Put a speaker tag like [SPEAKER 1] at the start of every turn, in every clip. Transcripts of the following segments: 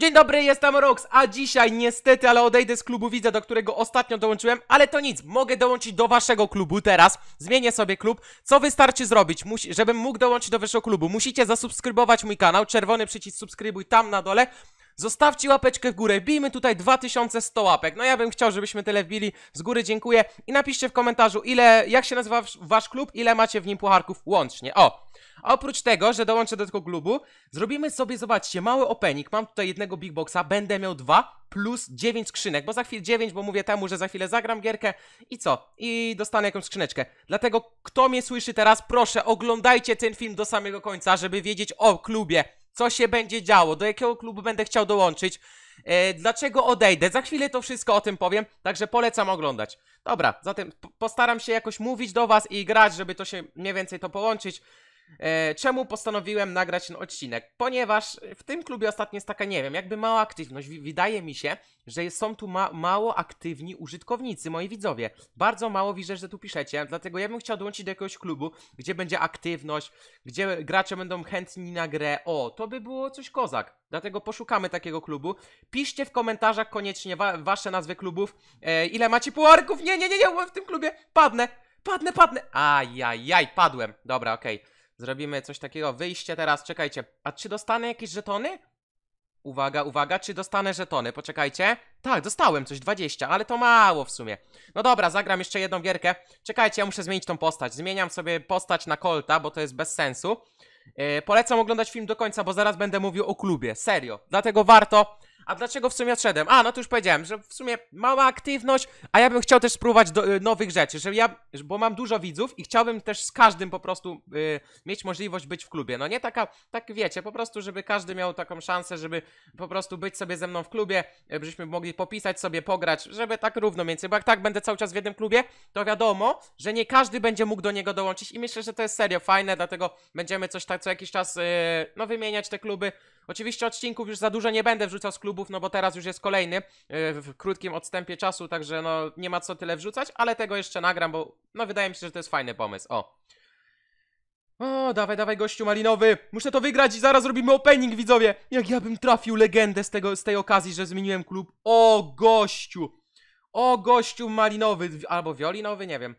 [SPEAKER 1] Dzień dobry, jestem Rox, a dzisiaj niestety, ale odejdę z klubu widza, do którego ostatnio dołączyłem, ale to nic, mogę dołączyć do waszego klubu teraz, zmienię sobie klub. Co wystarczy zrobić, Musi, żebym mógł dołączyć do waszego klubu? Musicie zasubskrybować mój kanał, czerwony przycisk subskrybuj tam na dole. Zostawcie łapeczkę w górę, bijmy tutaj 2100 łapek. No ja bym chciał, żebyśmy tyle wbili. Z góry dziękuję i napiszcie w komentarzu, ile, jak się nazywa wasz klub, ile macie w nim pucharków łącznie. O! oprócz tego, że dołączę do tego klubu, zrobimy sobie, zobaczcie, mały opening. Mam tutaj jednego big boxa, będę miał dwa plus dziewięć skrzynek, bo za chwilę dziewięć, bo mówię temu, że za chwilę zagram gierkę i co? I dostanę jakąś skrzyneczkę. Dlatego kto mnie słyszy teraz, proszę oglądajcie ten film do samego końca, żeby wiedzieć o klubie, co się będzie działo, do jakiego klubu będę chciał dołączyć, e, dlaczego odejdę. Za chwilę to wszystko o tym powiem, także polecam oglądać. Dobra, zatem postaram się jakoś mówić do was i grać, żeby to się mniej więcej to połączyć. E, czemu postanowiłem nagrać ten odcinek? Ponieważ w tym klubie ostatnio jest taka, nie wiem, jakby mała aktywność. Wydaje mi się, że są tu ma mało aktywni użytkownicy, moi widzowie. Bardzo mało widzę, że tu piszecie, dlatego ja bym chciał dołączyć do jakiegoś klubu, gdzie będzie aktywność, gdzie gracze będą chętni na grę. O, to by było coś kozak. Dlatego poszukamy takiego klubu. Piszcie w komentarzach koniecznie wa wasze nazwy klubów. E, ile macie pułarków? Nie, nie, nie, nie, w tym klubie padnę, padnę, padnę. Ajajaj, padłem. Dobra, okej. Okay. Zrobimy coś takiego. Wyjście teraz, czekajcie. A czy dostanę jakieś żetony? Uwaga, uwaga, czy dostanę żetony? Poczekajcie. Tak, dostałem coś, 20, ale to mało w sumie. No dobra, zagram jeszcze jedną gierkę. Czekajcie, ja muszę zmienić tą postać. Zmieniam sobie postać na Kolta, bo to jest bez sensu. Yy, polecam oglądać film do końca, bo zaraz będę mówił o klubie. Serio. Dlatego warto. A dlaczego w sumie odszedłem? A, no to już powiedziałem, że w sumie mała aktywność, a ja bym chciał też spróbować do, y, nowych rzeczy, że ja, bo mam dużo widzów i chciałbym też z każdym po prostu y, mieć możliwość być w klubie. No nie taka, tak wiecie, po prostu, żeby każdy miał taką szansę, żeby po prostu być sobie ze mną w klubie, y, żebyśmy mogli popisać sobie, pograć, żeby tak równo mieć. bo jak tak będę cały czas w jednym klubie, to wiadomo, że nie każdy będzie mógł do niego dołączyć i myślę, że to jest serio fajne, dlatego będziemy coś tak co jakiś czas, y, no wymieniać te kluby. Oczywiście odcinków już za dużo nie będę wrzucał z klubu, klubów, no bo teraz już jest kolejny y, w krótkim odstępie czasu, także no nie ma co tyle wrzucać, ale tego jeszcze nagram, bo no wydaje mi się, że to jest fajny pomysł, o. O, dawaj, dawaj gościu malinowy, muszę to wygrać i zaraz robimy opening widzowie. Jak ja bym trafił legendę z, tego, z tej okazji, że zmieniłem klub. O, gościu. O, gościu malinowy, albo wiolinowy, nie wiem.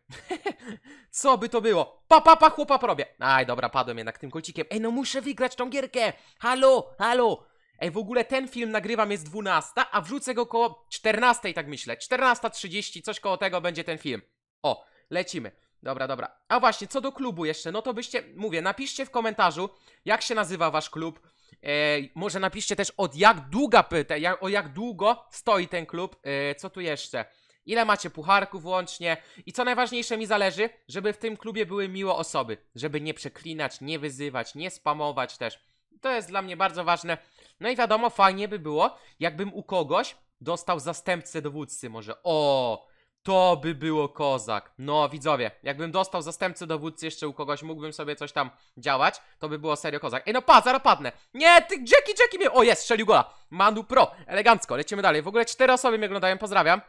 [SPEAKER 1] Co by to było? Pa, pa, pa, chłopa robię. Aj, dobra, padłem jednak tym kocikiem. Ej, no muszę wygrać tą gierkę. Halo, halo. Ej, w ogóle ten film nagrywam jest 12, a wrzucę go koło 14, tak myślę. 14.30, coś koło tego będzie ten film. O, lecimy. Dobra, dobra. A właśnie, co do klubu jeszcze, no to byście, mówię, napiszcie w komentarzu, jak się nazywa wasz klub. E, może napiszcie też od jak długa pyta, jak, o jak długo stoi ten klub. E, co tu jeszcze? Ile macie pucharków łącznie? I co najważniejsze mi zależy, żeby w tym klubie były miłe osoby. Żeby nie przeklinać, nie wyzywać, nie spamować też. To jest dla mnie bardzo ważne. No i wiadomo, fajnie by było, jakbym u kogoś dostał zastępcę dowódcy może. O, to by było kozak. No, widzowie, jakbym dostał zastępcę dowódcy jeszcze u kogoś, mógłbym sobie coś tam działać, to by było serio kozak. Ej, no pad, zaraz padnę. Nie, ty, Jackie, Jackie mnie... O, jest, strzelił gola. Manu pro, elegancko, lecimy dalej. W ogóle cztery osoby mnie oglądają, pozdrawiam.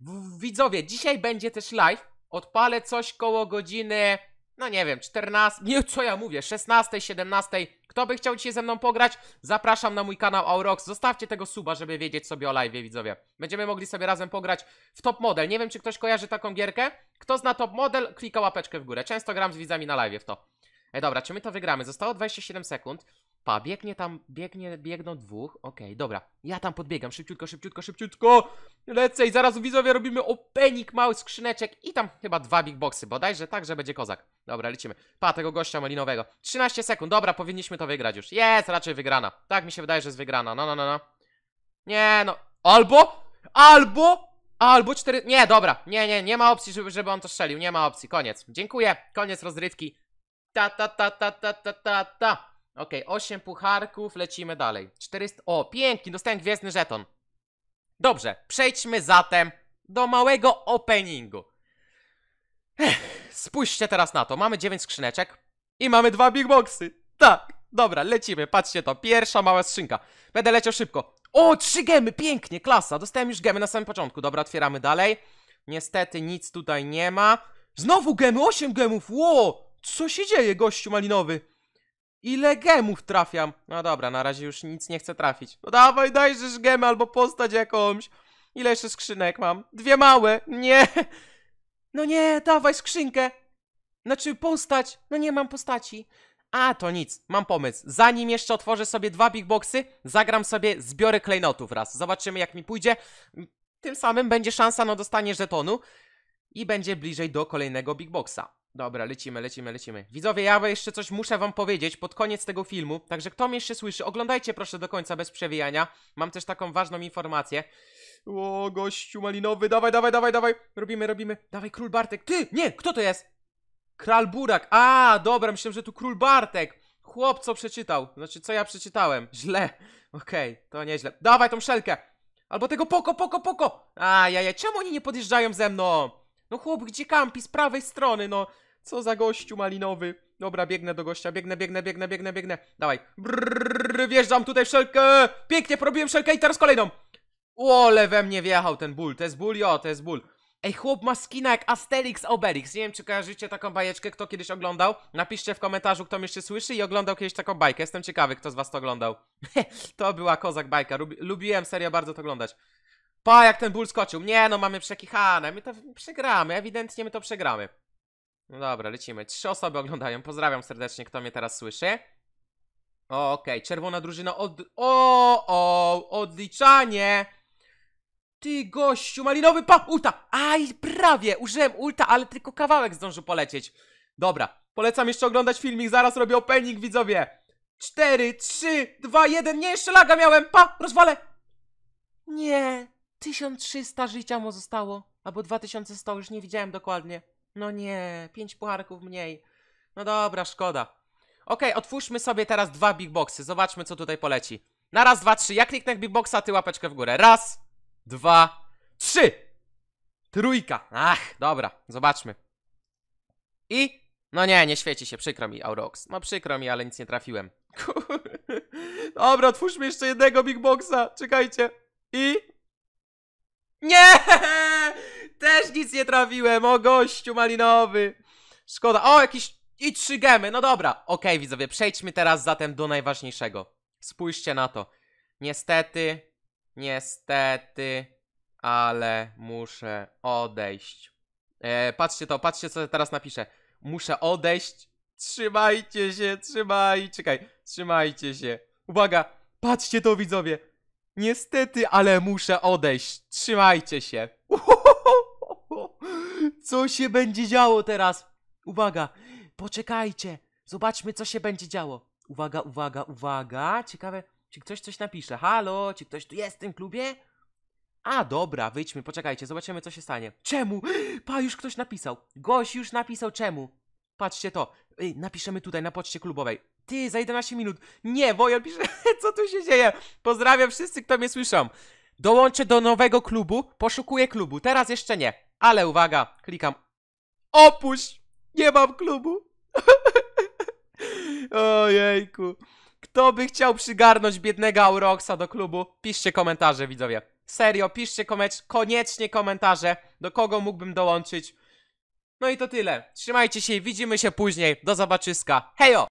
[SPEAKER 1] W widzowie, dzisiaj będzie też live. Odpalę coś koło godziny no nie wiem, 14, nie co ja mówię, 16, 17. Kto by chciał dzisiaj ze mną pograć? Zapraszam na mój kanał Aurox. Zostawcie tego suba, żeby wiedzieć sobie o live, widzowie. Będziemy mogli sobie razem pograć w Top Model. Nie wiem, czy ktoś kojarzy taką gierkę. Kto zna Top Model, klika łapeczkę w górę. Często gram z widzami na live w to. Ej, dobra, czy my to wygramy? Zostało 27 sekund. Pa, biegnie tam, biegnie, biegną dwóch. Okej, okay, dobra. Ja tam podbiegam. Szybciutko, szybciutko, szybciutko. Lecę i zaraz widzowie robimy openik, małych skrzyneczek i tam chyba dwa big boxy bodajże, tak, że będzie kozak. Dobra, lecimy. Pa, tego gościa malinowego. 13 sekund, dobra, powinniśmy to wygrać już. Jest, raczej wygrana. Tak mi się wydaje, że jest wygrana. No, no, no, no. Nie, no. Albo, albo, albo cztery... Nie, dobra. Nie, nie, nie ma opcji, żeby, żeby on to strzelił. Nie ma opcji, koniec. Dziękuję, koniec rozrywki. Ta, ta, ta, ta, ta, ta, ta, ta. Okej, okay, 8 pucharków, lecimy dalej. 400... O, pięknie, dostałem gwiezdny żeton. Dobrze, przejdźmy zatem do małego openingu. Ech, spójrzcie teraz na to. Mamy 9 skrzyneczek i mamy dwa big boxy. Tak, dobra, lecimy. Patrzcie to, pierwsza mała skrzynka. Będę leciał szybko. O, trzy gemy, pięknie, klasa. Dostałem już gemy na samym początku. Dobra, otwieramy dalej. Niestety nic tutaj nie ma. Znowu gemy, 8 gemów, ło! Co się dzieje, gościu malinowy? Ile gemów trafiam? No dobra, na razie już nic nie chcę trafić. No dawaj, dajżesz gemę albo postać jakąś. Ile jeszcze skrzynek mam? Dwie małe. Nie. No nie, dawaj skrzynkę. Znaczy postać. No nie mam postaci. A, to nic, mam pomysł. Zanim jeszcze otworzę sobie dwa big boxy, zagram sobie zbiory klejnotów raz. Zobaczymy jak mi pójdzie. Tym samym będzie szansa na dostanie żetonu i będzie bliżej do kolejnego big boxa. Dobra, lecimy, lecimy, lecimy. Widzowie, ja jeszcze coś muszę wam powiedzieć pod koniec tego filmu, także kto mnie jeszcze słyszy, oglądajcie proszę do końca bez przewijania. Mam też taką ważną informację. O, gościu malinowy, dawaj, dawaj, dawaj, dawaj. Robimy, robimy. Dawaj, król Bartek. Ty, nie, kto to jest? Król Burak. A, dobra, myślałem, że tu król Bartek. Chłop, co przeczytał. Znaczy, co ja przeczytałem. Źle. Okej, okay, to nieźle. Dawaj tą szelkę. Albo tego poko, poko, poko. A, ja, ja, czemu oni nie podjeżdżają ze mną? No chłop, gdzie kampi? Z prawej strony, no. Co za gościu malinowy. Dobra, biegnę do gościa, biegnę, biegnę, biegnę, biegnę, biegnę. Dawaj. Brrr, wjeżdżam tutaj wszelkie. Pięknie, probiłem wszelkie i teraz kolejną. Ole, we mnie wjechał ten ból. To jest ból, jo, to jest ból. Ej, chłop ma skina jak Asterix Obelix. Nie wiem, czy kojarzycie taką bajeczkę, kto kiedyś oglądał. Napiszcie w komentarzu, kto mnie jeszcze słyszy i oglądał kiedyś taką bajkę. Jestem ciekawy, kto z was to oglądał. to była kozak bajka. Lubi lubiłem serio bardzo to oglądać. Pa, jak ten ból skoczył. Nie, no mamy przekichane. My to przegramy, ewidentnie my to przegramy. No dobra, lecimy. Trzy osoby oglądają. Pozdrawiam serdecznie, kto mnie teraz słyszy. okej, okay. czerwona drużyna od... O, o, odliczanie! Ty gościu, malinowy pa... Ulta! Aj, prawie! Użyłem ulta, ale tylko kawałek zdążył polecieć. Dobra, polecam jeszcze oglądać filmik, zaraz robię opening, widzowie. Cztery, trzy, dwa, jeden. nie, jeszcze laga miałem, pa, rozwalę. Nie, 1300 życia mu zostało, albo 2100, już nie widziałem dokładnie. No nie, pięć pucharków mniej. No dobra, szkoda. Okej, okay, otwórzmy sobie teraz dwa big boxy. Zobaczmy, co tutaj poleci. Na raz, dwa, trzy. Ja kliknę big boxa, ty łapeczkę w górę. Raz, dwa, trzy. Trójka. Ach, dobra, zobaczmy. I... No nie, nie świeci się, przykro mi, Aurox. No przykro mi, ale nic nie trafiłem. dobra, otwórzmy jeszcze jednego big boxa. Czekajcie. I... Nie! nic nie trafiłem, o gościu malinowy. Szkoda, o jakiś... i trzy gemy, no dobra. Okej okay, widzowie, przejdźmy teraz zatem do najważniejszego. Spójrzcie na to. Niestety, niestety, ale muszę odejść. E, patrzcie to, patrzcie co teraz napiszę. Muszę odejść. Trzymajcie się, trzymaj, czekaj, trzymajcie się. Uwaga, patrzcie to widzowie. Niestety, ale muszę odejść. Trzymajcie się. Uhu. Co się będzie działo teraz? Uwaga, poczekajcie. Zobaczmy, co się będzie działo. Uwaga, uwaga, uwaga. Ciekawe, czy ktoś coś napisze. Halo, czy ktoś tu jest w tym klubie? A, dobra, wyjdźmy, poczekajcie, zobaczymy, co się stanie. Czemu? Pa, już ktoś napisał. Goś już napisał czemu. Patrzcie to. Ej, napiszemy tutaj na poczcie klubowej. Ty, za 11 minut. Nie, Wojan pisze, co tu się dzieje? Pozdrawiam wszyscy, kto mnie słyszą. Dołączę do nowego klubu, poszukuję klubu. Teraz jeszcze nie. Ale uwaga, klikam opuść, nie mam klubu. Ojejku. Kto by chciał przygarnąć biednego Auroxa do klubu? Piszcie komentarze, widzowie. Serio, piszcie komecz, koniecznie komentarze, do kogo mógłbym dołączyć. No i to tyle. Trzymajcie się i widzimy się później. Do zobaczyska. Hejo!